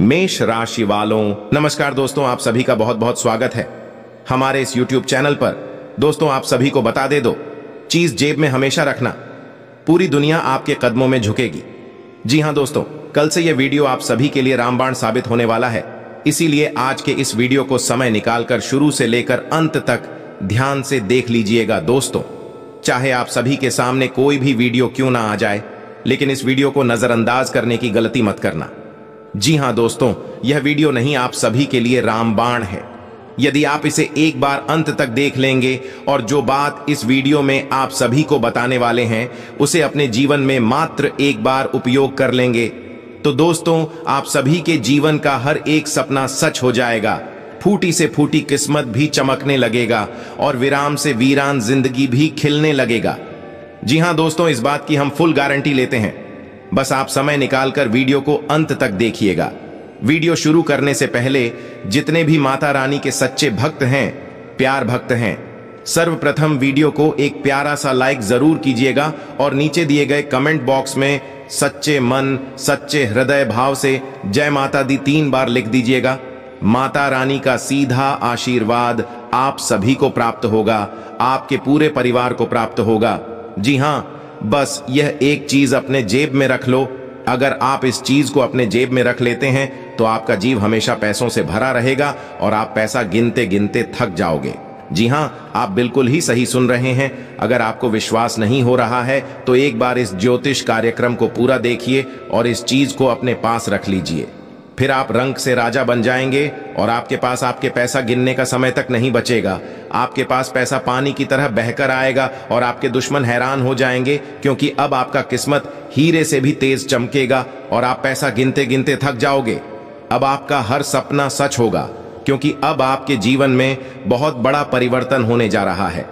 मेष राशि वालों नमस्कार दोस्तों आप सभी का बहुत बहुत स्वागत है हमारे इस YouTube चैनल पर दोस्तों आप सभी को बता दे दो चीज जेब में हमेशा रखना पूरी दुनिया आपके कदमों में झुकेगी जी हाँ दोस्तों कल से यह वीडियो आप सभी के लिए रामबाण साबित होने वाला है इसीलिए आज के इस वीडियो को समय निकालकर शुरू से लेकर अंत तक ध्यान से देख लीजिएगा दोस्तों चाहे आप सभी के सामने कोई भी वीडियो क्यों ना आ जाए लेकिन इस वीडियो को नजरअंदाज करने की गलती मत करना जी हां दोस्तों यह वीडियो नहीं आप सभी के लिए रामबाण है यदि आप इसे एक बार अंत तक देख लेंगे और जो बात इस वीडियो में आप सभी को बताने वाले हैं उसे अपने जीवन में मात्र एक बार उपयोग कर लेंगे तो दोस्तों आप सभी के जीवन का हर एक सपना सच हो जाएगा फूटी से फूटी किस्मत भी चमकने लगेगा और विराम से वीरान जिंदगी भी खिलने लगेगा जी हाँ दोस्तों इस बात की हम फुल गारंटी लेते हैं बस आप समय निकालकर वीडियो को अंत तक देखिएगा वीडियो शुरू करने से पहले जितने भी माता रानी के सच्चे भक्त हैं प्यार भक्त हैं सर्वप्रथम वीडियो को एक प्यारा सा लाइक जरूर कीजिएगा और नीचे दिए गए कमेंट बॉक्स में सच्चे मन सच्चे हृदय भाव से जय माता दी तीन बार लिख दीजिएगा माता रानी का सीधा आशीर्वाद आप सभी को प्राप्त होगा आपके पूरे परिवार को प्राप्त होगा जी हाँ बस यह एक चीज अपने जेब में रख लो अगर आप इस चीज को अपने जेब में रख लेते हैं तो आपका जीव हमेशा पैसों से भरा रहेगा और आप पैसा गिनते गिनते थक जाओगे जी हाँ आप बिल्कुल ही सही सुन रहे हैं अगर आपको विश्वास नहीं हो रहा है तो एक बार इस ज्योतिष कार्यक्रम को पूरा देखिए और इस चीज को अपने पास रख लीजिए फिर आप रंग से राजा बन जाएंगे और आपके पास आपके पैसा गिनने का समय तक नहीं बचेगा आपके पास पैसा पानी की तरह बहकर आएगा और आपके दुश्मन हैरान हो जाएंगे क्योंकि अब आपका किस्मत हीरे से भी तेज चमकेगा और आप पैसा गिनते गिनते थक जाओगे अब आपका हर सपना सच होगा क्योंकि अब आपके जीवन में बहुत बड़ा परिवर्तन होने जा रहा है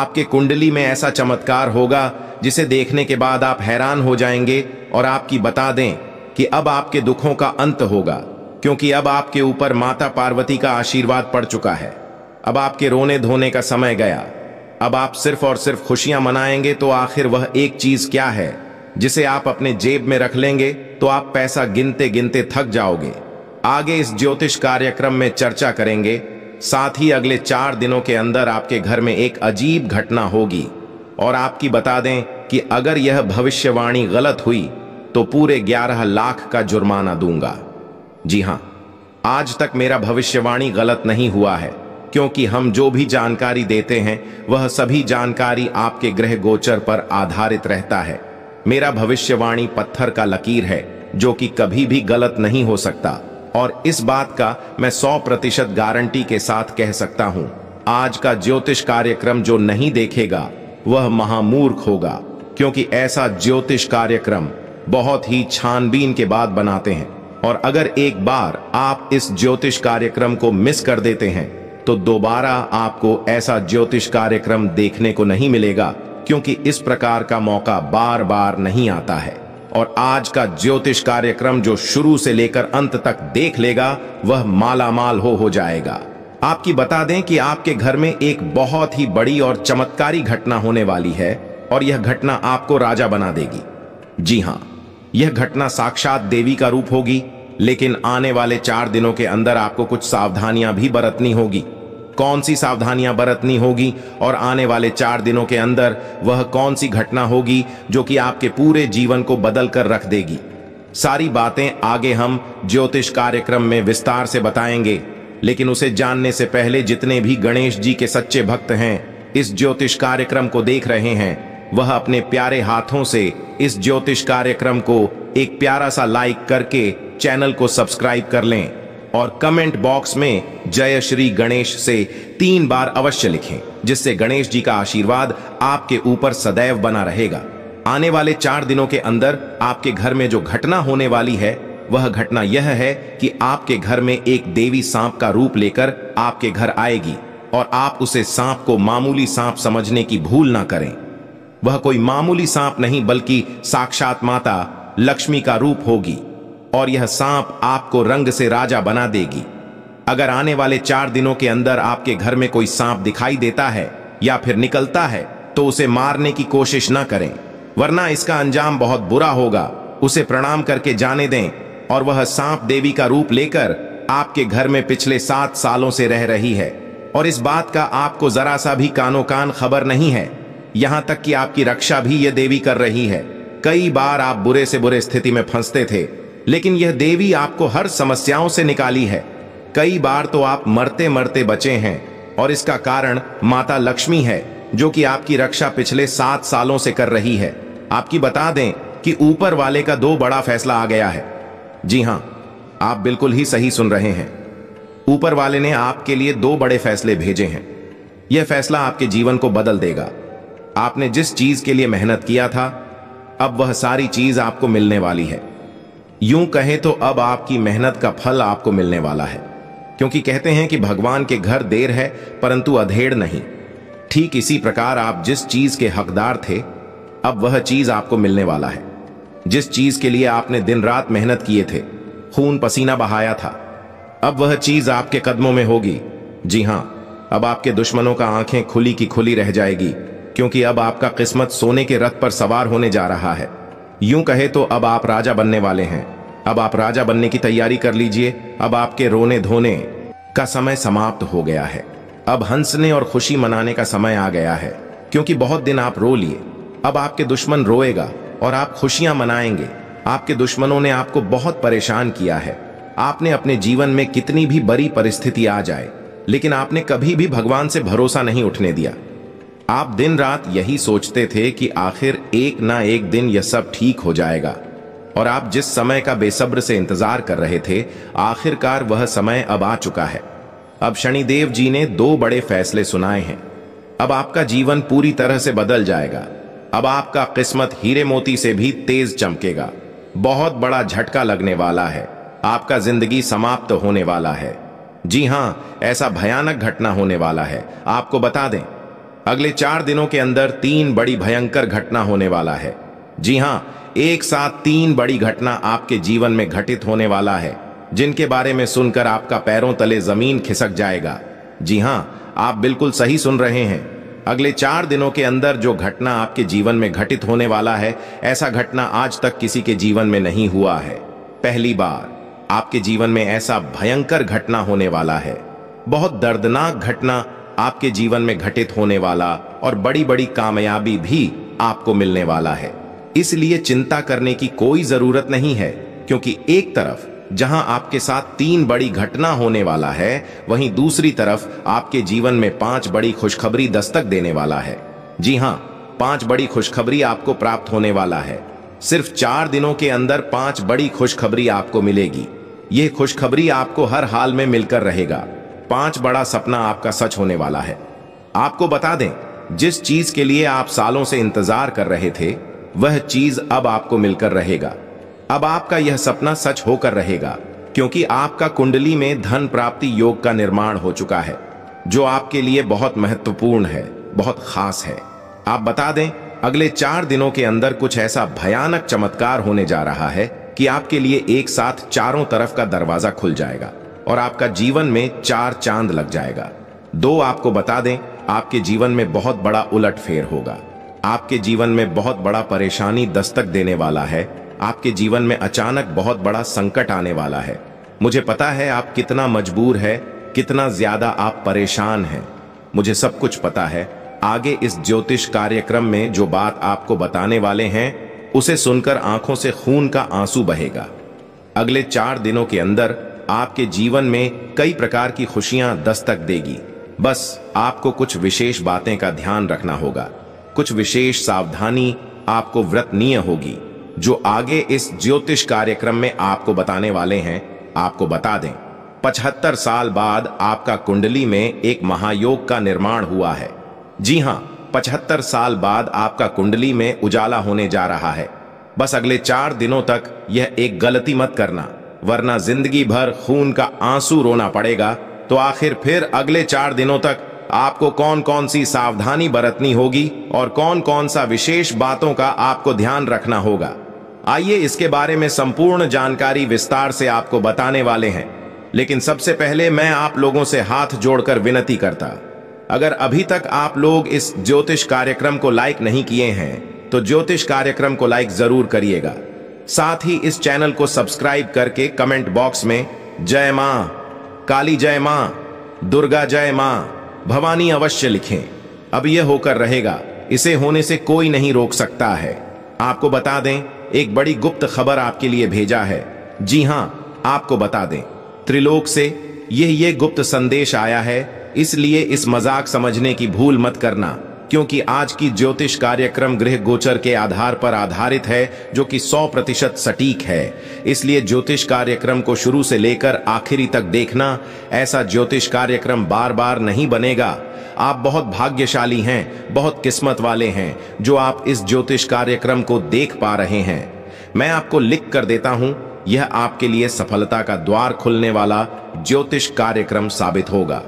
आपके कुंडली में ऐसा चमत्कार होगा जिसे देखने के बाद आप हैरान हो जाएंगे और आपकी बता दें कि अब आपके दुखों का अंत होगा क्योंकि अब आपके ऊपर माता पार्वती का आशीर्वाद पड़ चुका है अब आपके रोने धोने का समय गया अब आप सिर्फ और सिर्फ खुशियां मनाएंगे तो आखिर वह एक चीज क्या है जिसे आप अपने जेब में रख लेंगे तो आप पैसा गिनते गिनते थक जाओगे आगे इस ज्योतिष कार्यक्रम में चर्चा करेंगे साथ ही अगले चार दिनों के अंदर आपके घर में एक अजीब घटना होगी और आपकी बता दें कि अगर यह भविष्यवाणी गलत हुई तो पूरे ग्यारह लाख का जुर्माना दूंगा जी हां आज तक मेरा भविष्यवाणी गलत नहीं हुआ है क्योंकि हम जो भी जानकारी देते हैं वह सभी जानकारी आपके ग्रह गोचर पर आधारित रहता है मेरा भविष्यवाणी पत्थर का लकीर है जो कि कभी भी गलत नहीं हो सकता और इस बात का मैं सौ प्रतिशत गारंटी के साथ कह सकता हूं आज का ज्योतिष कार्यक्रम जो नहीं देखेगा वह महामूर्ख होगा क्योंकि ऐसा ज्योतिष कार्यक्रम बहुत ही छानबीन के बाद बनाते हैं और अगर एक बार आप इस ज्योतिष कार्यक्रम को मिस कर देते हैं तो दोबारा आपको ऐसा ज्योतिष कार्यक्रम देखने को नहीं मिलेगा क्योंकि इस प्रकार का मौका बार बार नहीं आता है और आज का ज्योतिष कार्यक्रम जो शुरू से लेकर अंत तक देख लेगा वह मालामाल हो हो जाएगा आपकी बता दें कि आपके घर में एक बहुत ही बड़ी और चमत्कारी घटना होने वाली है और यह घटना आपको राजा बना देगी जी हाँ यह घटना साक्षात देवी का रूप होगी लेकिन आने वाले चार दिनों के अंदर आपको कुछ सावधानियां भी बरतनी होगी कौन सी सावधानियां बरतनी होगी और आने वाले चार दिनों के अंदर वह कौन सी घटना होगी जो कि आपके पूरे जीवन को बदल कर रख देगी सारी बातें आगे हम ज्योतिष कार्यक्रम में विस्तार से बताएंगे लेकिन उसे जानने से पहले जितने भी गणेश जी के सच्चे भक्त हैं इस ज्योतिष कार्यक्रम को देख रहे हैं वह अपने प्यारे हाथों से इस ज्योतिष कार्यक्रम को एक प्यारा सा लाइक करके चैनल को सब्सक्राइब कर लें और कमेंट बॉक्स में जय श्री गणेश से तीन बार अवश्य लिखें जिससे गणेश जी का आशीर्वाद आपके ऊपर सदैव बना रहेगा आने वाले चार दिनों के अंदर आपके घर में जो घटना होने वाली है वह घटना यह है कि आपके घर में एक देवी सांप का रूप लेकर आपके घर आएगी और आप उसे सांप को मामूली सांप समझने की भूल ना करें वह कोई मामूली सांप नहीं बल्कि साक्षात माता लक्ष्मी का रूप होगी और यह सांप आपको रंग से राजा बना देगी अगर आने वाले चार दिनों के अंदर आपके घर में कोई सांप दिखाई देता है या फिर निकलता है तो उसे मारने की कोशिश ना करें वरना इसका अंजाम बहुत बुरा होगा उसे प्रणाम करके जाने दें और वह सांप देवी का रूप लेकर आपके घर में पिछले सात सालों से रह रही है और इस बात का आपको जरा सा भी कानो कान खबर नहीं है यहां तक कि आपकी रक्षा भी यह देवी कर रही है कई बार आप बुरे से बुरे स्थिति में फंसते थे लेकिन यह देवी आपको हर समस्याओं से निकाली है कई बार तो आप मरते मरते बचे हैं और इसका कारण माता लक्ष्मी है जो कि आपकी रक्षा पिछले सात सालों से कर रही है आपकी बता दें कि ऊपर वाले का दो बड़ा फैसला आ गया है जी हां आप बिल्कुल ही सही सुन रहे हैं ऊपर वाले ने आपके लिए दो बड़े फैसले भेजे हैं यह फैसला आपके जीवन को बदल देगा आपने जिस चीज के लिए मेहनत किया था अब वह सारी चीज आपको मिलने वाली है यूं कहें तो अब आपकी मेहनत का फल आपको मिलने वाला है क्योंकि कहते हैं कि भगवान के घर देर है परंतु अधेड़ नहीं ठीक इसी प्रकार आप जिस चीज के हकदार थे अब वह चीज आपको मिलने वाला है जिस चीज के लिए आपने दिन रात मेहनत किए थे खून पसीना बहाया था अब वह चीज आपके कदमों में होगी जी हां अब आपके दुश्मनों का आंखें खुली की खुली रह जाएगी क्योंकि अब आपका किस्मत सोने के रथ पर सवार होने जा रहा है यूं कहे तो अब आप राजा बनने वाले हैं अब आप राजा बनने की तैयारी कर लीजिए अब आपके रोने धोने का समय समाप्त हो गया है अब हंसने और खुशी मनाने का समय आ गया है क्योंकि बहुत दिन आप रो लिए अब आपके दुश्मन रोएगा और आप खुशियां मनाएंगे आपके दुश्मनों ने आपको बहुत परेशान किया है आपने अपने जीवन में कितनी भी बड़ी परिस्थिति आ जाए लेकिन आपने कभी भी भगवान से भरोसा नहीं उठने दिया आप दिन रात यही सोचते थे कि आखिर एक ना एक दिन यह सब ठीक हो जाएगा और आप जिस समय का बेसब्र से इंतजार कर रहे थे आखिरकार वह समय अब आ चुका है अब शनिदेव जी ने दो बड़े फैसले सुनाए हैं अब आपका जीवन पूरी तरह से बदल जाएगा अब आपका किस्मत हीरे मोती से भी तेज चमकेगा बहुत बड़ा झटका लगने वाला है आपका जिंदगी समाप्त होने वाला है जी हां ऐसा भयानक घटना होने वाला है आपको बता दें अगले चार दिनों के अंदर तीन बड़ी भयंकर घटना होने वाला है जी हाँ एक साथ तीन बड़ी घटना आपके जीवन में घटित होने वाला है जिनके बारे में सुनकर आपका पैरों तले जमीन खिसक जाएगा जी हाँ आप बिल्कुल सही सुन रहे हैं अगले चार दिनों के अंदर जो घटना आपके जीवन में घटित होने वाला है ऐसा घटना आज तक किसी के जीवन में नहीं हुआ है पहली बार आपके जीवन में ऐसा भयंकर घटना होने वाला है बहुत दर्दनाक घटना आपके जीवन में घटित होने वाला और बड़ी बड़ी कामयाबी भी आपको मिलने वाला है इसलिए चिंता करने की कोई जरूरत नहीं है क्योंकि एक तरफ जहां आपके साथ तीन बड़ी घटना होने वाला है वहीं दूसरी तरफ आपके जीवन में पांच बड़ी खुशखबरी दस्तक देने वाला है जी हां पांच बड़ी खुशखबरी आपको प्राप्त होने वाला है सिर्फ चार दिनों के अंदर पांच बड़ी खुशखबरी आपको मिलेगी यह खुशखबरी आपको हर हाल में मिलकर रहेगा पांच बड़ा सपना आपका सच होने वाला है आपको बता दें जिस चीज के लिए आप सालों से इंतजार कर रहे थे वह चीज अब आपको मिलकर रहेगा अब आपका यह सपना सच होकर रहेगा क्योंकि आपका कुंडली में धन प्राप्ति योग का निर्माण हो चुका है जो आपके लिए बहुत महत्वपूर्ण है बहुत खास है आप बता दें अगले चार दिनों के अंदर कुछ ऐसा भयानक चमत्कार होने जा रहा है कि आपके लिए एक साथ चारों तरफ का दरवाजा खुल जाएगा और आपका जीवन में चार चांद लग जाएगा दो आपको बता दें आपके जीवन में बहुत बड़ा उलट फेर होगा आपके जीवन में बहुत बड़ा परेशानी दस्तक देने वाला है आपके जीवन में अचानक बहुत बड़ा संकट आने वाला है मुझे पता है आप कितना मजबूर है कितना ज्यादा आप परेशान हैं मुझे सब कुछ पता है आगे इस ज्योतिष कार्यक्रम में जो बात आपको बताने वाले हैं उसे सुनकर आंखों से खून का आंसू बहेगा अगले चार दिनों के अंदर आपके जीवन में कई प्रकार की खुशियां दस्तक देगी बस आपको कुछ विशेष बातें का ध्यान रखना होगा कुछ विशेष सावधानी आपको व्रतनीय होगी जो आगे इस ज्योतिष कार्यक्रम में आपको बताने वाले हैं आपको बता दें पचहत्तर साल बाद आपका कुंडली में एक महायोग का निर्माण हुआ है जी हां पचहत्तर साल बाद आपका कुंडली में उजाला होने जा रहा है बस अगले चार दिनों तक यह एक गलती मत करना वरना जिंदगी भर खून का आंसू रोना पड़ेगा तो आखिर फिर अगले चार दिनों तक आपको कौन कौन सी सावधानी बरतनी होगी और कौन कौन सा विशेष बातों का आपको ध्यान रखना होगा आइए इसके बारे में संपूर्ण जानकारी विस्तार से आपको बताने वाले हैं लेकिन सबसे पहले मैं आप लोगों से हाथ जोड़कर विनती करता अगर अभी तक आप लोग इस ज्योतिष कार्यक्रम को लाइक नहीं किए हैं तो ज्योतिष कार्यक्रम को लाइक जरूर करिएगा साथ ही इस चैनल को सब्सक्राइब करके कमेंट बॉक्स में जय मां काली जय मां दुर्गा जय मां भवानी अवश्य लिखें अब यह होकर रहेगा इसे होने से कोई नहीं रोक सकता है आपको बता दें एक बड़ी गुप्त खबर आपके लिए भेजा है जी हां आपको बता दें त्रिलोक से यह ये गुप्त संदेश आया है इसलिए इस मजाक समझने की भूल मत करना क्योंकि आज की ज्योतिष कार्यक्रम गृह गोचर के आधार पर आधारित है जो कि 100 प्रतिशत सटीक है इसलिए ज्योतिष कार्यक्रम को शुरू से लेकर आखिरी तक देखना ऐसा ज्योतिष कार्यक्रम बार बार नहीं बनेगा आप बहुत भाग्यशाली हैं बहुत किस्मत वाले हैं जो आप इस ज्योतिष कार्यक्रम को देख पा रहे हैं मैं आपको लिख कर देता हूं यह आपके लिए सफलता का द्वार खुलने वाला ज्योतिष कार्यक्रम साबित होगा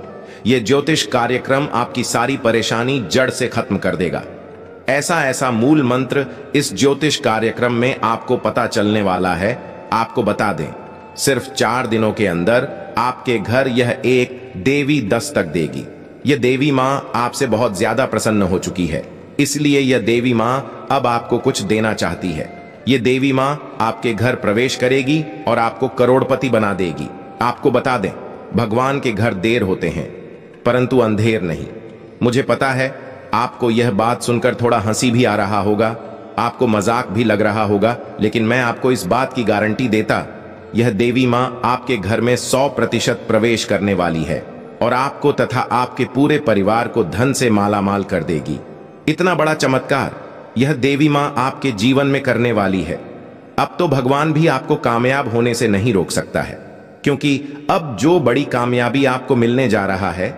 ये ज्योतिष कार्यक्रम आपकी सारी परेशानी जड़ से खत्म कर देगा ऐसा ऐसा मूल मंत्र इस ज्योतिष कार्यक्रम में आपको पता चलने वाला है आपको बता दें सिर्फ चार दिनों के अंदर आपके घर यह एक देवी दस्तक देगी यह देवी माँ आपसे बहुत ज्यादा प्रसन्न हो चुकी है इसलिए यह देवी माँ अब आपको कुछ देना चाहती है ये देवी माँ आपके घर प्रवेश करेगी और आपको करोड़पति बना देगी आपको बता दें भगवान के घर देर होते हैं परंतु अंधेर नहीं मुझे पता है आपको यह बात सुनकर थोड़ा हंसी भी आ रहा होगा आपको मजाक भी लग रहा होगा लेकिन मैं आपको इस बात की गारंटी देता यह देवी माँ आपके घर में सौ प्रतिशत प्रवेश करने वाली है और आपको तथा आपके पूरे परिवार को धन से मालामाल कर देगी इतना बड़ा चमत्कार यह देवी माँ आपके जीवन में करने वाली है अब तो भगवान भी आपको कामयाब होने से नहीं रोक सकता है क्योंकि अब जो बड़ी कामयाबी आपको मिलने जा रहा है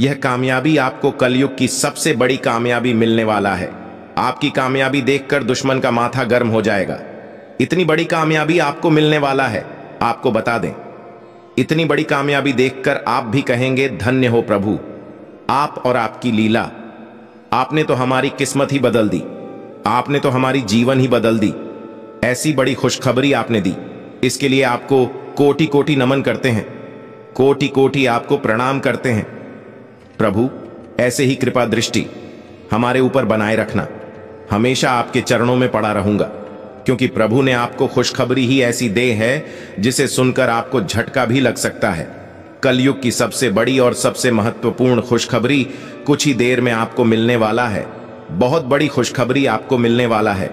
यह कामयाबी आपको कलयुग की सबसे बड़ी कामयाबी मिलने वाला है आपकी कामयाबी देखकर दुश्मन का माथा गर्म हो जाएगा इतनी बड़ी कामयाबी आपको मिलने वाला है आपको बता दें इतनी बड़ी कामयाबी देखकर आप भी कहेंगे धन्य हो प्रभु आप और आपकी लीला आपने तो हमारी किस्मत ही बदल दी आपने तो हमारी जीवन ही बदल दी ऐसी बड़ी खुशखबरी आपने दी इसके लिए आपको कोटि कोटि नमन करते हैं कोटि कोटि आपको प्रणाम करते हैं प्रभु ऐसे ही कृपा दृष्टि हमारे ऊपर बनाए रखना हमेशा आपके चरणों में पड़ा रहूंगा क्योंकि प्रभु ने आपको खुशखबरी ही ऐसी दे है जिसे सुनकर आपको झटका भी लग सकता है कलयुग की सबसे बड़ी और सबसे महत्वपूर्ण खुशखबरी कुछ ही देर में आपको मिलने वाला है बहुत बड़ी खुशखबरी आपको मिलने वाला है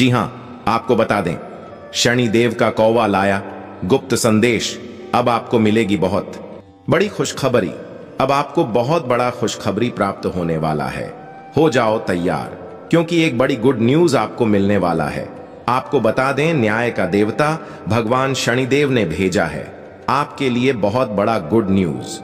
जी हां आपको बता दें शनि देव का कौवा लाया गुप्त संदेश अब आपको मिलेगी बहुत बड़ी खुशखबरी अब आपको बहुत बड़ा खुशखबरी प्राप्त होने वाला है हो जाओ तैयार क्योंकि एक बड़ी गुड न्यूज आपको मिलने वाला है आपको बता दें न्याय का देवता भगवान शनिदेव ने भेजा है आपके लिए बहुत बड़ा गुड न्यूज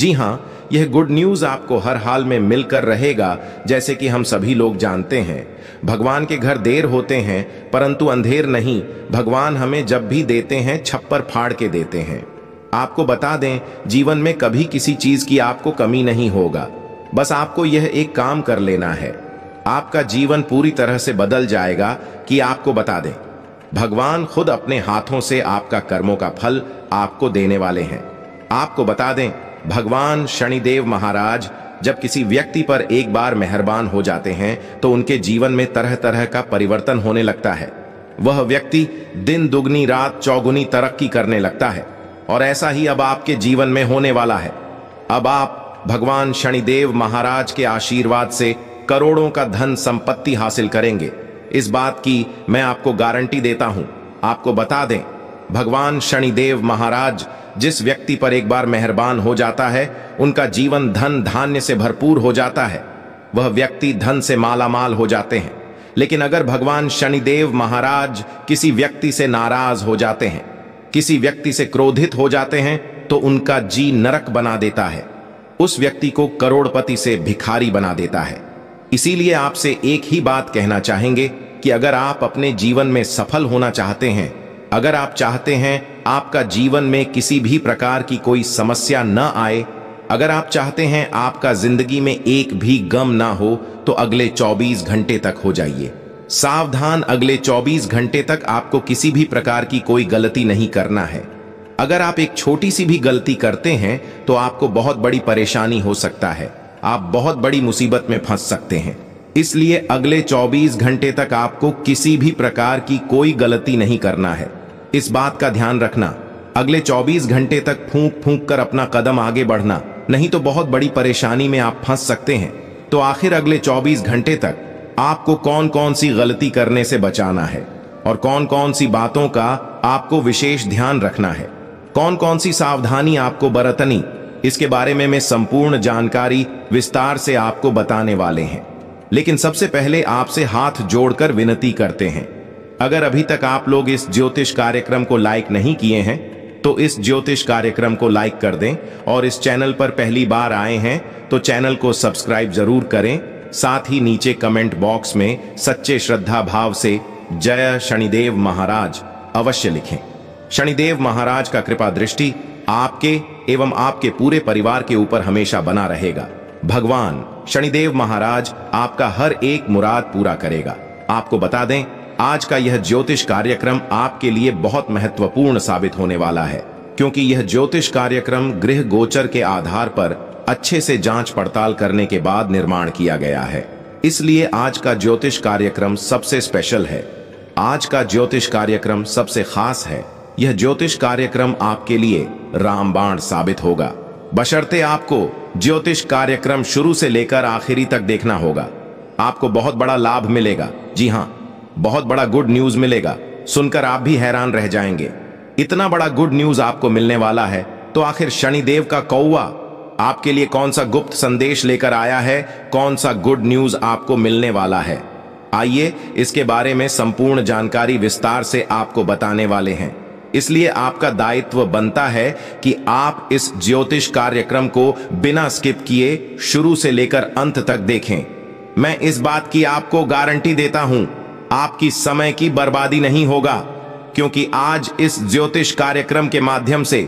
जी हाँ यह गुड न्यूज आपको हर हाल में मिलकर रहेगा जैसे कि हम सभी लोग जानते हैं भगवान के घर देर होते हैं परंतु अंधेर नहीं भगवान हमें जब भी देते हैं छप्पर फाड़ के देते हैं आपको बता दें जीवन में कभी किसी चीज की आपको कमी नहीं होगा बस आपको यह एक काम कर लेना है आपका जीवन पूरी तरह से बदल जाएगा कि आपको बता दें भगवान खुद अपने हाथों से आपका कर्मों का फल आपको देने वाले हैं आपको बता दें भगवान शनिदेव महाराज जब किसी व्यक्ति पर एक बार मेहरबान हो जाते हैं तो उनके जीवन में तरह तरह का परिवर्तन होने लगता है वह व्यक्ति दिन दुगनी रात चौगुनी तरक्की करने लगता है और ऐसा ही अब आपके जीवन में होने वाला है अब आप भगवान शनिदेव महाराज के आशीर्वाद से करोड़ों का धन संपत्ति हासिल करेंगे इस बात की मैं आपको गारंटी देता हूं आपको बता दें भगवान शनिदेव महाराज जिस व्यक्ति पर एक बार मेहरबान हो जाता है उनका जीवन धन धान्य से भरपूर हो जाता है वह व्यक्ति धन से मालामाल हो जाते हैं लेकिन अगर भगवान शनिदेव महाराज किसी व्यक्ति से नाराज हो जाते हैं किसी व्यक्ति से क्रोधित हो जाते हैं तो उनका जी नरक बना देता है उस व्यक्ति को करोड़पति से भिखारी बना देता है इसीलिए आपसे एक ही बात कहना चाहेंगे कि अगर आप अपने जीवन में सफल होना चाहते हैं अगर आप चाहते हैं आपका जीवन में किसी भी प्रकार की कोई समस्या न आए अगर आप चाहते हैं आपका जिंदगी में एक भी गम ना हो तो अगले 24 घंटे तक हो जाइए सावधान अगले 24 घंटे तक आपको किसी भी प्रकार की कोई गलती नहीं करना है अगर आप एक छोटी सी भी गलती करते हैं तो आपको बहुत बड़ी परेशानी हो सकता है आप बहुत बड़ी मुसीबत में फंस सकते हैं इसलिए अगले 24 घंटे तक आपको किसी भी प्रकार की कोई गलती नहीं करना है इस बात का ध्यान रखना अगले 24 घंटे तक फूंक फूंक कर अपना कदम आगे बढ़ना नहीं तो बहुत बड़ी परेशानी में आप फंस सकते हैं तो आखिर अगले 24 घंटे तक आपको कौन कौन सी गलती करने से बचाना है और कौन कौन सी बातों का आपको विशेष ध्यान रखना है कौन कौन सी सावधानी आपको बरतनी इसके बारे में मैं संपूर्ण जानकारी विस्तार से आपको बताने वाले हैं लेकिन सबसे पहले आपसे हाथ जोड़कर विनती करते हैं अगर अभी तक आप लोग इस ज्योतिष कार्यक्रम को लाइक नहीं किए हैं तो इस ज्योतिष कार्यक्रम को लाइक कर दें और इस चैनल पर पहली बार आए हैं तो चैनल को सब्सक्राइब जरूर करें साथ ही नीचे कमेंट बॉक्स में सच्चे श्रद्धा भाव से जय शनिदेव महाराज अवश्य लिखें शनिदेव महाराज का कृपा दृष्टि आपके एवं आपके पूरे परिवार के ऊपर हमेशा बना रहेगा भगवान शनिदेव महाराज आपका हर एक मुराद पूरा करेगा आपको बता दें आज का यह ज्योतिष कार्यक्रम आपके लिए बहुत महत्वपूर्ण साबित होने वाला है क्योंकि यह ज्योतिष कार्यक्रम गृह गोचर के आधार पर अच्छे से जांच पड़ताल करने के बाद निर्माण किया गया है इसलिए आज का ज्योतिष कार्यक्रम सबसे स्पेशल है आज का ज्योतिष कार्यक्रम सबसे खास है यह ज्योतिष कार्यक्रम आपके लिए रामबाण साबित होगा बशर्ते आपको ज्योतिष कार्यक्रम शुरू से लेकर आखिरी तक देखना होगा आपको बहुत बड़ा लाभ मिलेगा जी हाँ बहुत बड़ा गुड न्यूज मिलेगा सुनकर आप भी हैरान रह जाएंगे इतना बड़ा गुड न्यूज आपको मिलने वाला है तो आखिर शनिदेव का कौआ आपके लिए कौन सा गुप्त संदेश लेकर आया है कौन सा गुड न्यूज आपको मिलने वाला है आइए इसके बारे में संपूर्ण जानकारी विस्तार से आपको बताने वाले हैं इसलिए आपका दायित्व बनता है कि आप इस ज्योतिष कार्यक्रम को बिना स्किप किए शुरू से लेकर अंत तक देखें मैं इस बात की आपको गारंटी देता हूं आपकी समय की बर्बादी नहीं होगा क्योंकि आज इस ज्योतिष कार्यक्रम के माध्यम से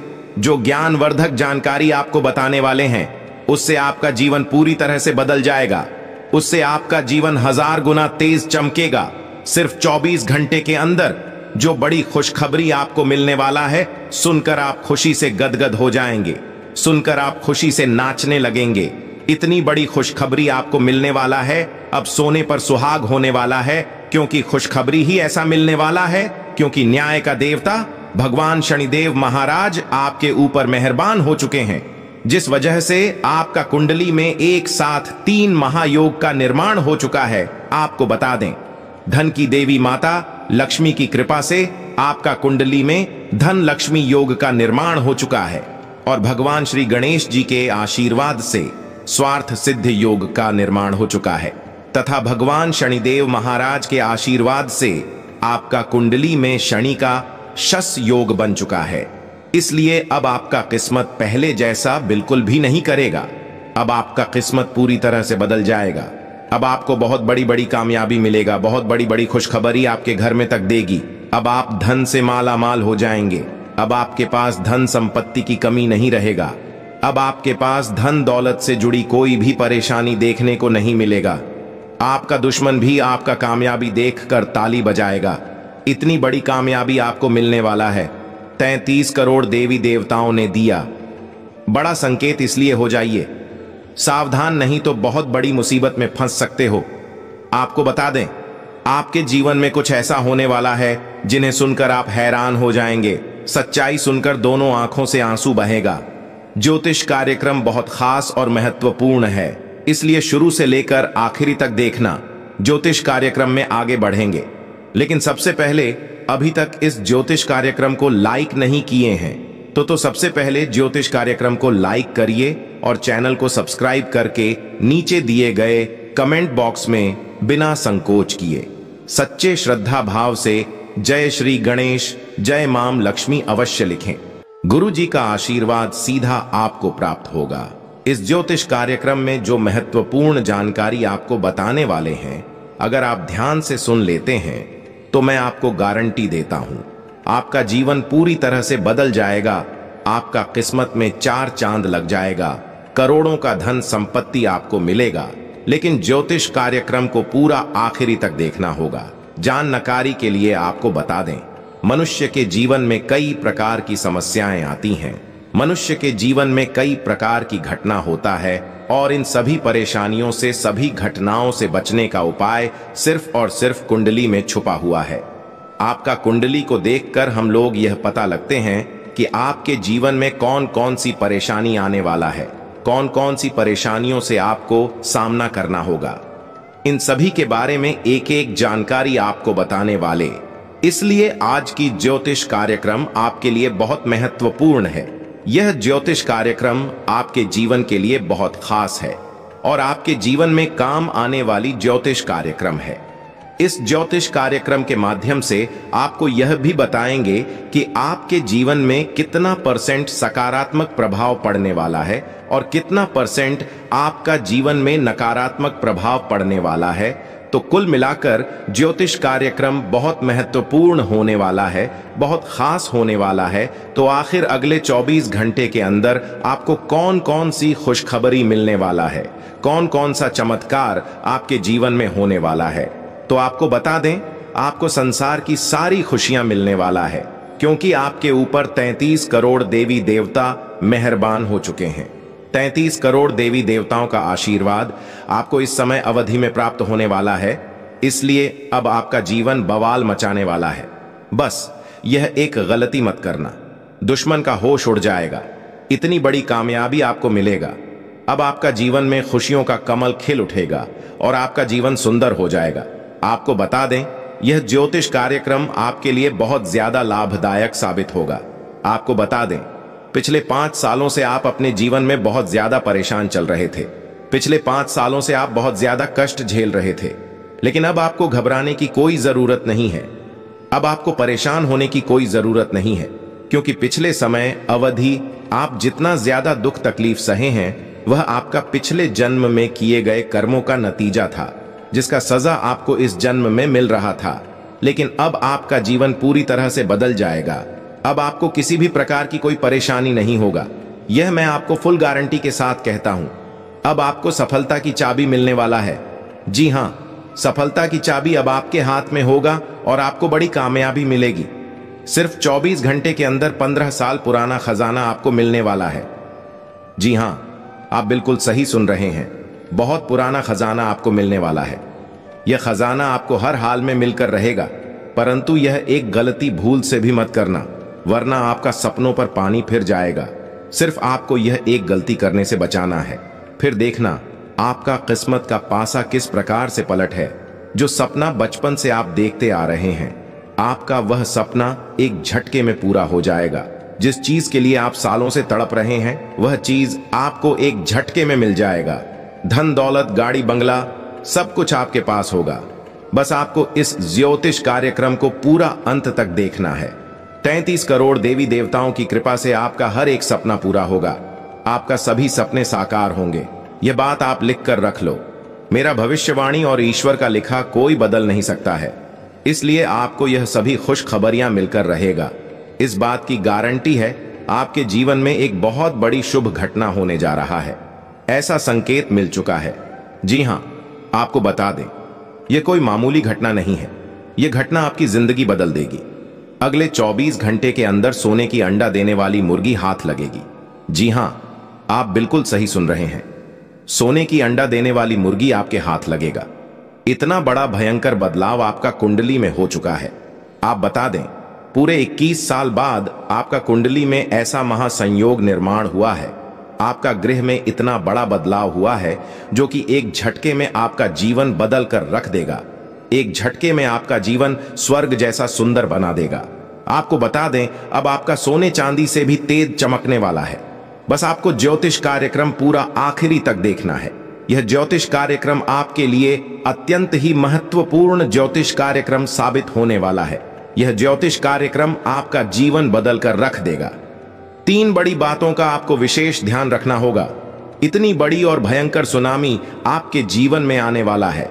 जो ज्ञानवर्धक जानकारी आपको बताने वाले हैं उससे आपका जीवन पूरी तरह से बदल जाएगा उससे आपका जीवन हजार गुना तेज चमकेगा सिर्फ 24 घंटे के अंदर जो बड़ी खुशखबरी आपको मिलने वाला है सुनकर आप खुशी से गदगद हो जाएंगे सुनकर आप खुशी से नाचने लगेंगे इतनी बड़ी खुशखबरी आपको मिलने वाला है अब सोने पर सुहाग होने वाला है क्योंकि खुशखबरी ही ऐसा मिलने वाला है क्योंकि न्याय का देवता भगवान शनिदेव महाराज आपके ऊपर मेहरबान हो चुके हैं जिस वजह से आपका कुंडली में एक साथ तीन महायोग का निर्माण हो चुका है आपको बता दें धन की देवी माता लक्ष्मी की कृपा से आपका कुंडली में धन लक्ष्मी योग का निर्माण हो चुका है और भगवान श्री गणेश जी के आशीर्वाद से स्वार्थ सिद्ध योग का निर्माण हो चुका है तथा भगवान शनिदेव महाराज के आशीर्वाद से आपका कुंडली में शनि का शस योग बन चुका है इसलिए अब आपका किस्मत पहले जैसा बिल्कुल भी नहीं करेगा अब आपका किस्मत पूरी तरह से बदल जाएगा अब आपको बहुत बड़ी बड़ी कामयाबी मिलेगा बहुत बड़ी बड़ी खुशखबरी आपके घर में तक देगी अब आप धन से माला माल हो जाएंगे अब आपके पास धन संपत्ति की कमी नहीं रहेगा अब आपके पास धन दौलत से जुड़ी कोई भी परेशानी देखने को नहीं मिलेगा आपका दुश्मन भी आपका कामयाबी देखकर ताली बजाएगा इतनी बड़ी कामयाबी आपको मिलने वाला है तैतीस करोड़ देवी देवताओं ने दिया बड़ा संकेत इसलिए हो जाइए सावधान नहीं तो बहुत बड़ी मुसीबत में फंस सकते हो आपको बता दें आपके जीवन में कुछ ऐसा होने वाला है जिन्हें सुनकर आप हैरान हो जाएंगे सच्चाई सुनकर दोनों आंखों से आंसू बहेगा ज्योतिष कार्यक्रम बहुत खास और महत्वपूर्ण है इसलिए शुरू से लेकर आखिरी तक देखना ज्योतिष कार्यक्रम में आगे बढ़ेंगे लेकिन सबसे पहले अभी तक इस ज्योतिष कार्यक्रम को लाइक नहीं किए हैं तो तो सबसे पहले ज्योतिष कार्यक्रम को लाइक करिए और चैनल को सब्सक्राइब करके नीचे दिए गए कमेंट बॉक्स में बिना संकोच किए सच्चे श्रद्धा भाव से जय श्री गणेश जय माम लक्ष्मी अवश्य लिखें गुरु जी का आशीर्वाद सीधा आपको प्राप्त होगा इस ज्योतिष कार्यक्रम में जो महत्वपूर्ण जानकारी आपको बताने वाले हैं अगर आप ध्यान से सुन लेते हैं तो मैं आपको गारंटी देता हूं आपका जीवन पूरी तरह से बदल जाएगा आपका किस्मत में चार चांद लग जाएगा करोड़ों का धन संपत्ति आपको मिलेगा लेकिन ज्योतिष कार्यक्रम को पूरा आखिरी तक देखना होगा जान नकारी के लिए आपको बता दें मनुष्य के जीवन में कई प्रकार की समस्याएं आती हैं मनुष्य के जीवन में कई प्रकार की घटना होता है और इन सभी परेशानियों से सभी घटनाओं से बचने का उपाय सिर्फ और सिर्फ कुंडली में छुपा हुआ है आपका कुंडली को देखकर हम लोग यह पता लगते हैं कि आपके जीवन में कौन कौन सी परेशानी आने वाला है कौन कौन सी परेशानियों से आपको सामना करना होगा इन सभी के बारे में एक एक जानकारी आपको बताने वाले इसलिए आज की ज्योतिष कार्यक्रम आपके लिए बहुत महत्वपूर्ण है यह ज्योतिष कार्यक्रम आपके जीवन के लिए बहुत खास है और आपके जीवन में काम आने वाली ज्योतिष कार्यक्रम है इस ज्योतिष कार्यक्रम के माध्यम से आपको यह भी बताएंगे कि आपके जीवन में कितना परसेंट सकारात्मक प्रभाव पड़ने वाला है और कितना परसेंट आपका जीवन में नकारात्मक प्रभाव पड़ने वाला है तो कुल मिलाकर ज्योतिष कार्यक्रम बहुत महत्वपूर्ण होने वाला है बहुत खास होने वाला है तो आखिर अगले 24 घंटे के अंदर आपको कौन कौन सी खुशखबरी मिलने वाला है कौन कौन सा चमत्कार आपके जीवन में होने वाला है तो आपको बता दें आपको संसार की सारी खुशियां मिलने वाला है क्योंकि आपके ऊपर 33 करोड़ देवी देवता मेहरबान हो चुके हैं तैतीस करोड़ देवी देवताओं का आशीर्वाद आपको इस समय अवधि में प्राप्त होने वाला है इसलिए अब आपका जीवन बवाल मचाने वाला है बस यह एक गलती मत करना दुश्मन का होश उड़ जाएगा इतनी बड़ी कामयाबी आपको मिलेगा अब आपका जीवन में खुशियों का कमल खिल उठेगा और आपका जीवन सुंदर हो जाएगा आपको बता दें यह ज्योतिष कार्यक्रम आपके लिए बहुत ज्यादा लाभदायक साबित होगा आपको बता दें पिछले पांच सालों से आप अपने जीवन में बहुत ज्यादा परेशान चल रहे थे पिछले पांच सालों से आप बहुत ज्यादा कष्ट झेल रहे थे लेकिन अब आपको घबराने की कोई जरूरत नहीं है अब आपको परेशान होने की कोई जरूरत नहीं है क्योंकि पिछले समय अवधि आप जितना ज्यादा दुख तकलीफ सहे हैं वह आपका पिछले जन्म में किए गए कर्मों का नतीजा था जिसका सजा आपको इस जन्म में मिल रहा था लेकिन अब आपका जीवन पूरी तरह से बदल जाएगा अब आपको किसी भी प्रकार की कोई परेशानी नहीं होगा यह मैं आपको फुल गारंटी के साथ कहता हूं अब आपको सफलता की चाबी मिलने वाला है जी हाँ सफलता की चाबी अब आपके हाथ में होगा और आपको बड़ी कामयाबी मिलेगी सिर्फ 24 घंटे के अंदर 15 साल पुराना खजाना आपको मिलने वाला है जी हाँ आप बिल्कुल सही सुन रहे हैं बहुत पुराना खजाना आपको मिलने वाला है यह खजाना आपको हर हाल में मिलकर रहेगा परंतु यह एक गलती भूल से भी मत करना वरना आपका सपनों पर पानी फिर जाएगा सिर्फ आपको यह एक गलती करने से बचाना है फिर देखना आपका किस्मत का पासा किस प्रकार से पलट है जो सपना बचपन से आप देखते आ रहे हैं आपका वह सपना एक झटके में पूरा हो जाएगा जिस चीज के लिए आप सालों से तड़प रहे हैं वह चीज आपको एक झटके में मिल जाएगा धन दौलत गाड़ी बंगला सब कुछ आपके पास होगा बस आपको इस ज्योतिष कार्यक्रम को पूरा अंत तक देखना है तैतीस करोड़ देवी देवताओं की कृपा से आपका हर एक सपना पूरा होगा आपका सभी सपने साकार होंगे ये बात आप लिख कर रख लो मेरा भविष्यवाणी और ईश्वर का लिखा कोई बदल नहीं सकता है इसलिए आपको यह सभी खुशखबरियां मिलकर रहेगा इस बात की गारंटी है आपके जीवन में एक बहुत बड़ी शुभ घटना होने जा रहा है ऐसा संकेत मिल चुका है जी हाँ आपको बता दें यह कोई मामूली घटना नहीं है यह घटना आपकी जिंदगी बदल देगी अगले 24 घंटे के अंदर सोने की अंडा देने वाली मुर्गी हाथ लगेगी जी हां आप बिल्कुल सही सुन रहे हैं सोने की अंडा देने वाली मुर्गी आपके हाथ लगेगा इतना बड़ा भयंकर बदलाव आपका कुंडली में हो चुका है आप बता दें पूरे 21 साल बाद आपका कुंडली में ऐसा महासंयोग निर्माण हुआ है आपका गृह में इतना बड़ा बदलाव हुआ है जो कि एक झटके में आपका जीवन बदल कर रख देगा एक झटके में आपका जीवन स्वर्ग जैसा सुंदर बना देगा आपको बता दें अब आपका सोने चांदी से भी तेज चमकने वाला है बस आपको ज्योतिष कार्यक्रम पूरा आखिरी तक देखना है यह ज्योतिष कार्यक्रम आपके लिए अत्यंत ही महत्वपूर्ण ज्योतिष कार्यक्रम साबित होने वाला है यह ज्योतिष कार्यक्रम आपका जीवन बदल कर रख देगा तीन बड़ी बातों का आपको विशेष ध्यान रखना होगा इतनी बड़ी और भयंकर सुनामी आपके जीवन में आने वाला है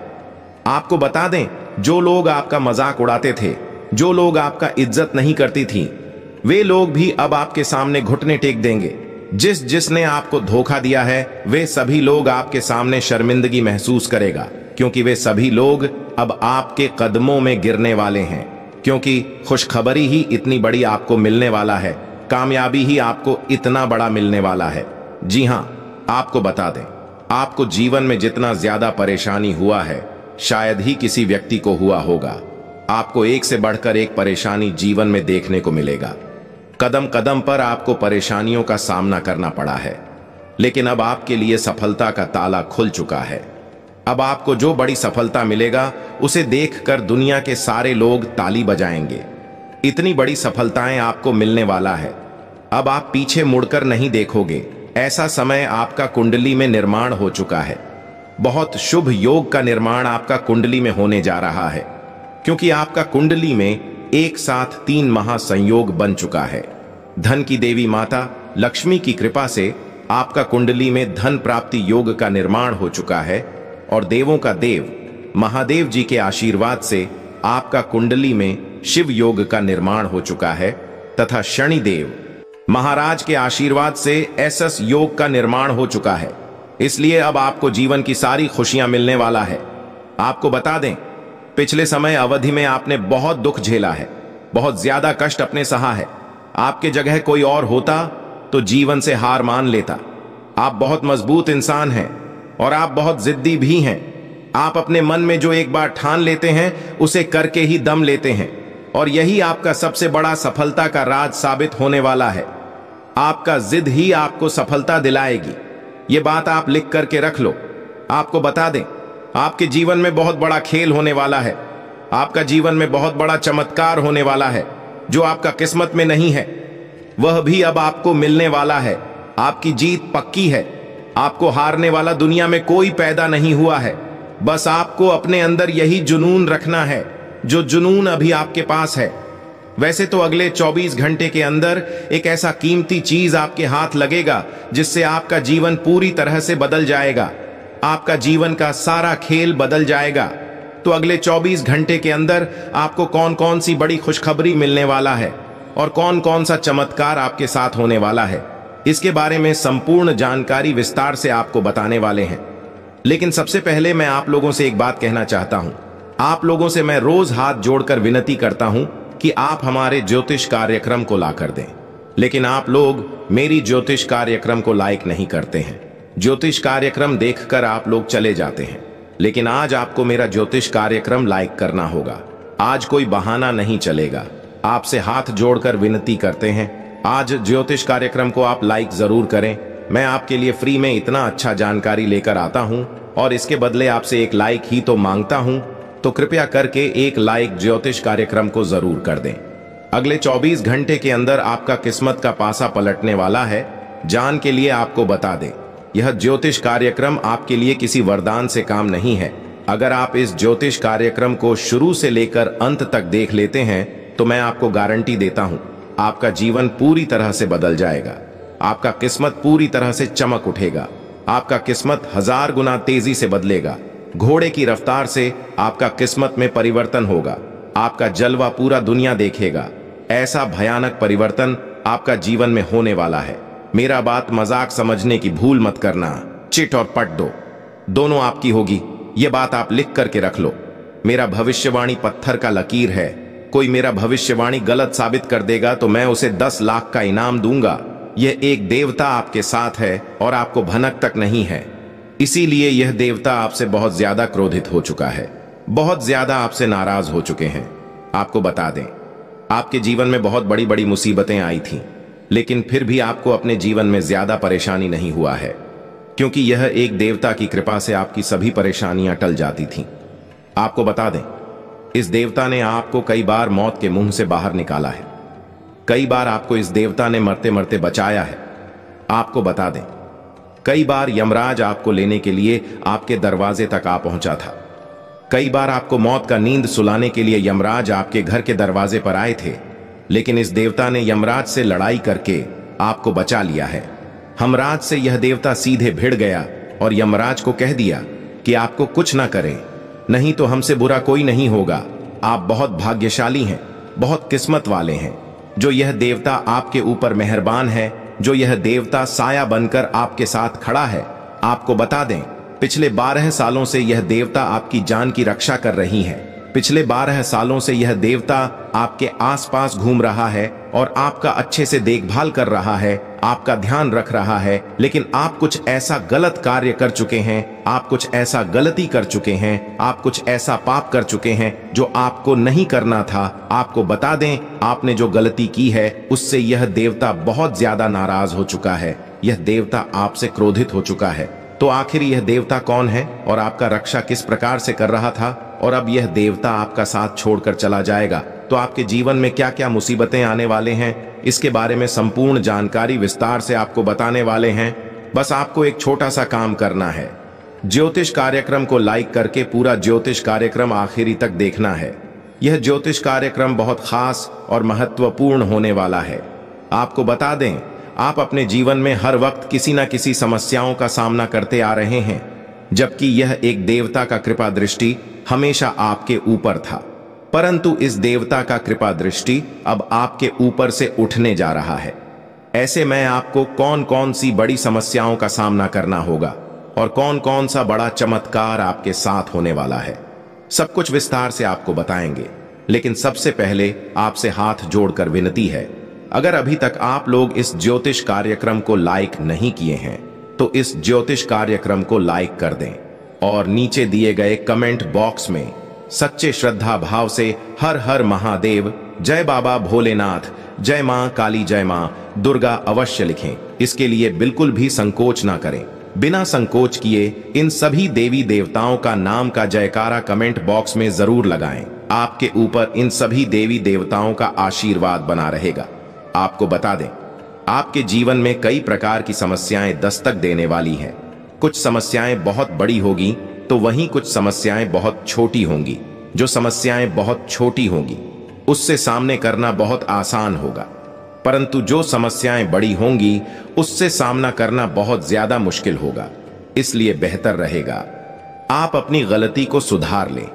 आपको बता दें जो लोग आपका मजाक उड़ाते थे जो लोग आपका इज्जत नहीं करती थी वे लोग भी अब आपके सामने घुटने टेक देंगे जिस जिसने आपको धोखा दिया है वे सभी लोग आपके सामने शर्मिंदगी महसूस करेगा क्योंकि वे सभी लोग अब आपके कदमों में गिरने वाले हैं क्योंकि खुशखबरी ही इतनी बड़ी आपको मिलने वाला है कामयाबी ही आपको इतना बड़ा मिलने वाला है जी हाँ आपको बता दें आपको जीवन में जितना ज्यादा परेशानी हुआ है शायद ही किसी व्यक्ति को हुआ होगा आपको एक से बढ़कर एक परेशानी जीवन में देखने को मिलेगा कदम कदम पर आपको परेशानियों का सामना करना पड़ा है लेकिन अब आपके लिए सफलता का ताला खुल चुका है अब आपको जो बड़ी सफलता मिलेगा उसे देखकर दुनिया के सारे लोग ताली बजाएंगे इतनी बड़ी सफलताएं आपको मिलने वाला है अब आप पीछे मुड़कर नहीं देखोगे ऐसा समय आपका कुंडली में निर्माण हो चुका है बहुत शुभ योग का निर्माण आपका कुंडली में होने जा रहा है क्योंकि आपका कुंडली में एक साथ तीन महासंयोग बन चुका है धन की देवी माता लक्ष्मी की कृपा से आपका कुंडली में धन प्राप्ति योग का निर्माण हो चुका है और देवों का देव महादेव जी के आशीर्वाद से आपका कुंडली में शिव योग का निर्माण हो चुका है तथा शनि देव महाराज के आशीर्वाद से एसएस योग का निर्माण हो चुका है इसलिए अब आपको जीवन की सारी खुशियां मिलने वाला है आपको बता दें पिछले समय अवधि में आपने बहुत दुख झेला है बहुत ज्यादा कष्ट अपने सहा है आपके जगह कोई और होता तो जीवन से हार मान लेता आप बहुत मजबूत इंसान हैं और आप बहुत जिद्दी भी हैं आप अपने मन में जो एक बार ठान लेते हैं उसे करके ही दम लेते हैं और यही आपका सबसे बड़ा सफलता का राज साबित होने वाला है आपका जिद ही आपको सफलता दिलाएगी ये बात आप लिख करके रख लो आपको बता दें आपके जीवन में बहुत बड़ा खेल होने वाला है आपका जीवन में बहुत बड़ा चमत्कार होने वाला है जो आपका किस्मत में नहीं है वह भी अब आपको मिलने वाला है आपकी जीत पक्की है आपको हारने वाला दुनिया में कोई पैदा नहीं हुआ है बस आपको अपने अंदर यही जुनून रखना है जो जुनून अभी आपके पास है वैसे तो अगले 24 घंटे के अंदर एक ऐसा कीमती चीज आपके हाथ लगेगा जिससे आपका जीवन पूरी तरह से बदल जाएगा आपका जीवन का सारा खेल बदल जाएगा तो अगले 24 घंटे के अंदर आपको कौन कौन सी बड़ी खुशखबरी मिलने वाला है और कौन कौन सा चमत्कार आपके साथ होने वाला है इसके बारे में संपूर्ण जानकारी विस्तार से आपको बताने वाले हैं लेकिन सबसे पहले मैं आप लोगों से एक बात कहना चाहता हूं आप लोगों से मैं रोज हाथ जोड़कर विनती करता हूं कि आप हमारे ज्योतिष कार्यक्रम को ला कर दें लेकिन आप लोग मेरी ज्योतिष कार्यक्रम को लाइक नहीं करते हैं ज्योतिष कार्यक्रम देखकर आप लोग चले जाते हैं लेकिन आज आपको मेरा ज्योतिष कार्यक्रम लाइक करना होगा आज कोई बहाना नहीं चलेगा आपसे हाथ जोड़कर विनती करते हैं आज ज्योतिष कार्यक्रम को आप लाइक जरूर करें मैं आपके लिए फ्री में इतना अच्छा जानकारी लेकर आता हूं और इसके बदले आपसे एक लाइक ही तो मांगता हूं तो कृपया करके एक लाइक ज्योतिष कार्यक्रम को जरूर कर दें अगले 24 घंटे के अंदर आपका किस्मत का पासा पलटने वाला है जान के लिए आपको बता दें यह ज्योतिष कार्यक्रम आपके लिए किसी वरदान से काम नहीं है अगर आप इस ज्योतिष कार्यक्रम को शुरू से लेकर अंत तक देख लेते हैं तो मैं आपको गारंटी देता हूं आपका जीवन पूरी तरह से बदल जाएगा आपका किस्मत पूरी तरह से चमक उठेगा आपका किस्मत हजार गुना तेजी से बदलेगा घोड़े की रफ्तार से आपका किस्मत में परिवर्तन होगा आपका जलवा पूरा दुनिया देखेगा ऐसा भयानक परिवर्तन आपका जीवन में होने वाला है मेरा बात मजाक समझने की भूल मत करना चिट और पट दो दोनों आपकी होगी ये बात आप लिख करके रख लो मेरा भविष्यवाणी पत्थर का लकीर है कोई मेरा भविष्यवाणी गलत साबित कर देगा तो मैं उसे दस लाख का इनाम दूंगा यह एक देवता आपके साथ है और आपको भनक तक नहीं है इसीलिए यह देवता आपसे बहुत ज्यादा क्रोधित हो चुका है बहुत ज्यादा आपसे नाराज हो चुके हैं आपको बता दें आपके जीवन में बहुत बड़ी बड़ी मुसीबतें आई थीं लेकिन फिर भी आपको अपने जीवन में ज्यादा परेशानी नहीं हुआ है क्योंकि यह एक देवता की कृपा से आपकी सभी परेशानियां टल जाती थीं। आपको बता दें इस देवता ने आपको कई बार मौत के मुंह से बाहर निकाला है कई बार आपको इस देवता ने मरते मरते बचाया है आपको बता दें कई बार यमराज आपको लेने के लिए आपके दरवाजे तक आ पहुंचा था कई बार आपको मौत का नींद सुलाने के लिए यमराज आपके घर के दरवाजे पर आए थे लेकिन इस देवता ने यमराज से लड़ाई करके आपको बचा लिया है हमराज से यह देवता सीधे भिड़ गया और यमराज को कह दिया कि आपको कुछ ना करें नहीं तो हमसे बुरा कोई नहीं होगा आप बहुत भाग्यशाली हैं बहुत किस्मत वाले हैं जो यह देवता आपके ऊपर मेहरबान है जो यह देवता साया बनकर आपके साथ खड़ा है आपको बता दें पिछले बारह सालों से यह देवता आपकी जान की रक्षा कर रही है पिछले बारह सालों से यह देवता आपके आसपास घूम रहा है और आपका अच्छे से देखभाल कर रहा है आपका ध्यान रख रहा है लेकिन आप कुछ ऐसा गलत कार्य कर चुके हैं आप कुछ ऐसा गलती कर चुके हैं आप कुछ ऐसा पाप कर चुके हैं जो आपको नहीं करना था आपको बता दें आपने जो गलती की है उससे यह देवता बहुत ज्यादा नाराज हो चुका है यह देवता आपसे क्रोधित हो चुका है तो आखिर यह देवता कौन है और आपका रक्षा किस प्रकार से कर रहा था और अब यह देवता आपका साथ छोड़कर चला जाएगा तो आपके जीवन में क्या क्या मुसीबतें आने वाले हैं इसके बारे में संपूर्ण जानकारी विस्तार से आपको बताने वाले हैं बस आपको एक छोटा सा काम करना है ज्योतिष कार्यक्रम को लाइक करके पूरा ज्योतिष कार्यक्रम आखिरी तक देखना है यह ज्योतिष कार्यक्रम बहुत खास और महत्वपूर्ण होने वाला है आपको बता दें आप अपने जीवन में हर वक्त किसी न किसी समस्याओं का सामना करते आ रहे हैं जबकि यह एक देवता का कृपा दृष्टि हमेशा आपके ऊपर था परंतु इस देवता का कृपा दृष्टि अब आपके ऊपर से उठने जा रहा है ऐसे में आपको कौन कौन सी बड़ी समस्याओं का सामना करना होगा और कौन कौन सा बड़ा चमत्कार आपके साथ होने वाला है सब कुछ विस्तार से आपको बताएंगे लेकिन सबसे पहले आपसे हाथ जोड़कर विनती है अगर अभी तक आप लोग इस ज्योतिष कार्यक्रम को लाइक नहीं किए हैं तो इस ज्योतिष कार्यक्रम को लाइक कर दें और नीचे दिए गए कमेंट बॉक्स में सच्चे श्रद्धा भाव से हर हर महादेव जय बाबा भोलेनाथ जय माँ काली जय माँ दुर्गा अवश्य लिखें इसके लिए बिल्कुल भी संकोच ना करें बिना संकोच किए इन सभी देवी देवताओं का नाम का जयकारा कमेंट बॉक्स में जरूर लगाएं आपके ऊपर इन सभी देवी देवताओं का आशीर्वाद बना रहेगा आपको बता दें आपके जीवन में कई प्रकार की समस्याएं दस्तक देने वाली हैं कुछ समस्याएं बहुत बड़ी होगी तो वहीं कुछ समस्याएं बहुत छोटी होंगी जो समस्याएं बहुत छोटी होंगी उससे सामने करना बहुत आसान होगा परंतु जो समस्याएं बड़ी होंगी उससे सामना करना बहुत ज्यादा मुश्किल होगा इसलिए बेहतर रहेगा आप अपनी गलती को सुधार लें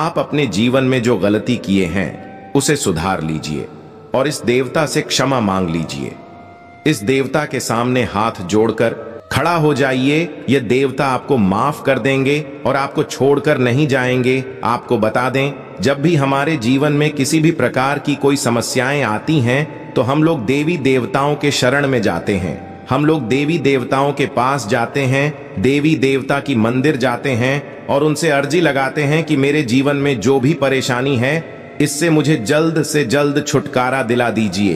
आप अपने जीवन में जो गलती किए हैं उसे सुधार लीजिए और इस देवता से क्षमा मांग लीजिए इस देवता के सामने हाथ जोड़कर खड़ा हो जाइए ये देवता आपको माफ कर देंगे और आपको छोड़कर नहीं जाएंगे आपको बता दें जब भी हमारे जीवन में किसी भी प्रकार की कोई समस्याएं आती हैं तो हम लोग देवी देवताओं के शरण में जाते हैं हम लोग देवी देवताओं के पास जाते हैं देवी देवता की मंदिर जाते हैं और उनसे अर्जी लगाते हैं कि मेरे जीवन में जो भी परेशानी है इससे मुझे जल्द से जल्द छुटकारा दिला दीजिए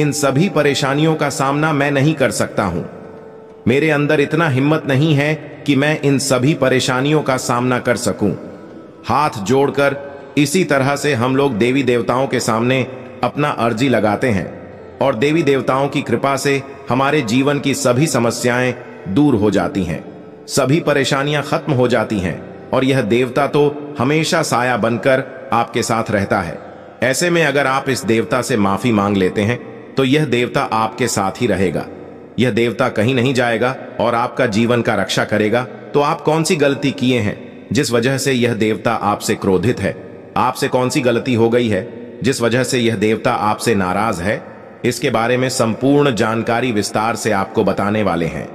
इन सभी परेशानियों का सामना मैं नहीं कर सकता हूं मेरे अंदर इतना हिम्मत नहीं है कि मैं इन सभी परेशानियों का सामना कर सकूं। हाथ जोड़कर इसी तरह से हम लोग देवी देवताओं के सामने अपना अर्जी लगाते हैं और देवी देवताओं की कृपा से हमारे जीवन की सभी समस्याएं दूर हो जाती हैं सभी परेशानियां खत्म हो जाती हैं और यह देवता तो हमेशा साया बनकर आपके साथ रहता है ऐसे में अगर आप इस देवता से माफी मांग लेते हैं तो यह देवता आपके साथ ही रहेगा यह देवता कहीं नहीं जाएगा और आपका जीवन का रक्षा करेगा तो आप कौन सी गलती किए हैं जिस वजह से यह देवता आपसे क्रोधित है आपसे कौन सी गलती हो गई है जिस वजह से यह देवता आपसे नाराज है इसके बारे में संपूर्ण जानकारी विस्तार से आपको बताने वाले हैं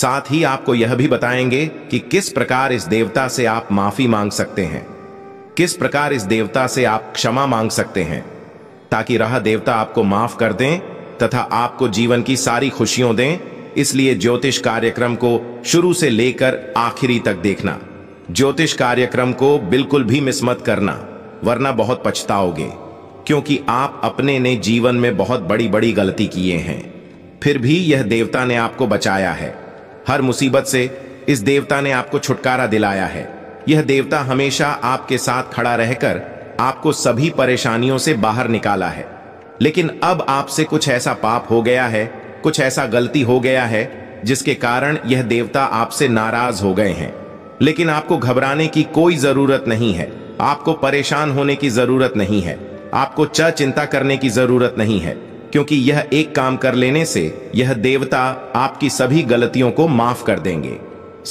साथ ही आपको यह भी बताएंगे कि किस प्रकार इस देवता से आप माफी मांग सकते हैं किस प्रकार इस देवता से आप क्षमा मांग सकते हैं ताकि राह देवता आपको माफ कर दें तथा आपको जीवन की सारी खुशियों दें इसलिए ज्योतिष कार्यक्रम को शुरू से लेकर आखिरी तक देखना ज्योतिष कार्यक्रम को बिल्कुल भी मिस मत करना वरना बहुत पछताओगे क्योंकि आप अपने ने जीवन में बहुत बड़ी बड़ी गलती किए हैं फिर भी यह देवता ने आपको बचाया है हर मुसीबत से इस देवता ने आपको छुटकारा दिलाया है यह देवता हमेशा आपके साथ खड़ा रहकर आपको सभी परेशानियों से बाहर निकाला है लेकिन अब आपसे कुछ ऐसा पाप हो गया है कुछ ऐसा गलती हो गया है जिसके कारण यह देवता आपसे नाराज हो गए हैं लेकिन आपको घबराने की कोई जरूरत नहीं है आपको परेशान होने की जरूरत नहीं है आपको च चिंता करने की जरूरत नहीं है क्योंकि यह एक काम कर लेने से यह देवता आपकी सभी गलतियों को माफ कर देंगे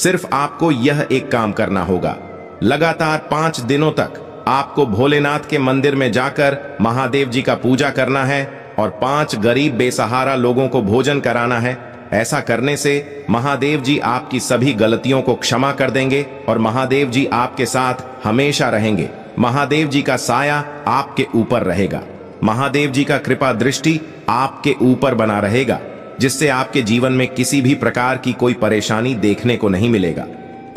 सिर्फ आपको यह एक काम करना होगा लगातार पांच दिनों तक आपको भोलेनाथ के मंदिर में जाकर महादेव जी का पूजा करना है और पांच गरीब बेसहारा लोगों को भोजन कराना है ऐसा करने से महादेव जी आपकी सभी गलतियों को क्षमा कर देंगे और महादेव जी आपके साथ हमेशा रहेंगे महादेव जी का साया आपके ऊपर रहेगा महादेव जी का कृपा दृष्टि आपके ऊपर बना रहेगा जिससे आपके जीवन में किसी भी प्रकार की कोई परेशानी देखने को नहीं मिलेगा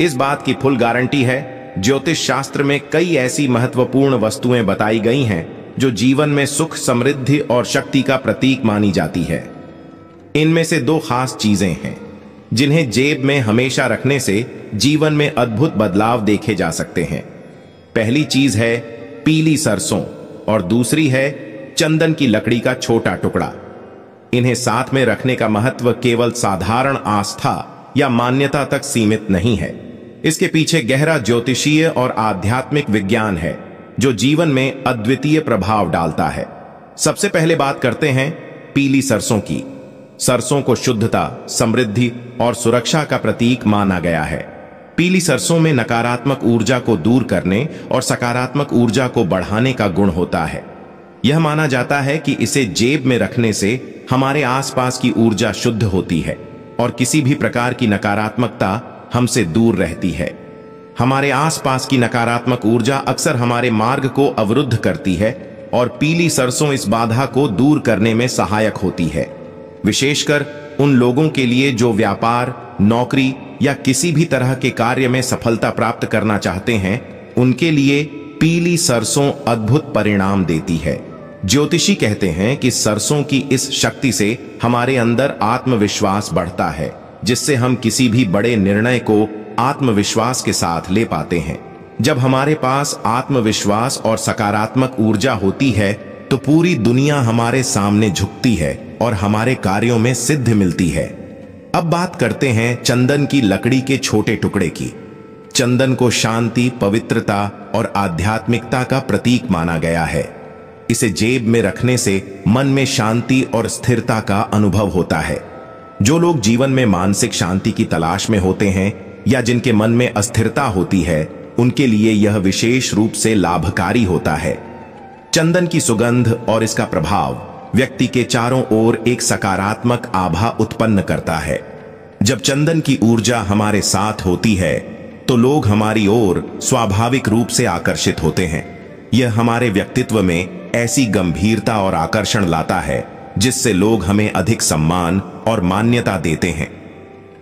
इस बात की फुल गारंटी है ज्योतिष शास्त्र में कई ऐसी महत्वपूर्ण वस्तुएं बताई गई हैं जो जीवन में सुख समृद्धि और शक्ति का प्रतीक मानी जाती है इनमें से दो खास चीजें हैं जिन्हें जेब में हमेशा रखने से जीवन में अद्भुत बदलाव देखे जा सकते हैं पहली चीज है पीली सरसों और दूसरी है चंदन की लकड़ी का छोटा टुकड़ा इन्हें साथ में रखने का महत्व केवल साधारण आस्था या मान्यता तक सीमित नहीं है इसके पीछे गहरा ज्योतिषीय और आध्यात्मिक विज्ञान है जो जीवन में अद्वितीय प्रभाव डालता है सबसे पहले बात करते हैं पीली सरसों की सरसों को शुद्धता समृद्धि और सुरक्षा का प्रतीक माना गया है पीली सरसों में नकारात्मक ऊर्जा को दूर करने और सकारात्मक ऊर्जा को बढ़ाने का गुण होता है यह माना जाता है कि इसे जेब में रखने से हमारे आसपास की ऊर्जा शुद्ध होती है और किसी भी प्रकार की नकारात्मकता हमसे दूर रहती है हमारे आसपास की नकारात्मक ऊर्जा अक्सर हमारे मार्ग को अवरुद्ध करती है और पीली सरसों इस बाधा को दूर करने में सहायक होती है विशेषकर उन लोगों के लिए जो व्यापार नौकरी या किसी भी तरह के कार्य में सफलता प्राप्त करना चाहते हैं उनके लिए पीली सरसों अद्भुत परिणाम देती है ज्योतिषी कहते हैं कि सरसों की इस शक्ति से हमारे अंदर आत्मविश्वास बढ़ता है जिससे हम किसी भी बड़े निर्णय को आत्मविश्वास के साथ ले पाते हैं जब हमारे पास आत्मविश्वास और सकारात्मक ऊर्जा होती है तो पूरी दुनिया हमारे सामने झुकती है और हमारे कार्यों में सिद्ध मिलती है अब बात करते हैं चंदन की लकड़ी के छोटे टुकड़े की चंदन को शांति पवित्रता और आध्यात्मिकता का प्रतीक माना गया है इसे जेब में रखने से मन में शांति और स्थिरता का अनुभव होता है जो लोग जीवन में मानसिक शांति की तलाश में होते हैं या जिनके मन में अस्थिरता होती है उनके लिए यह विशेष रूप से लाभकारी होता है चंदन की सुगंध और इसका प्रभाव व्यक्ति के चारों ओर एक सकारात्मक आभा उत्पन्न करता है जब चंदन की ऊर्जा हमारे साथ होती है तो लोग हमारी ओर स्वाभाविक रूप से आकर्षित होते हैं यह हमारे व्यक्तित्व में ऐसी गंभीरता और आकर्षण लाता है जिससे लोग हमें अधिक सम्मान और मान्यता देते हैं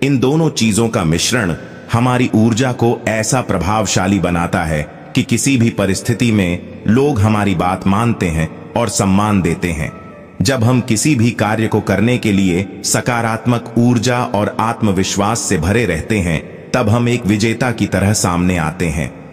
इन दोनों चीजों का मिश्रण हमारी ऊर्जा को ऐसा प्रभावशाली बनाता है कि किसी भी परिस्थिति में लोग हमारी बात मानते हैं और सम्मान देते हैं जब हम किसी भी कार्य को करने के लिए सकारात्मक ऊर्जा और आत्मविश्वास से भरे रहते हैं तब हम एक विजेता की तरह सामने आते हैं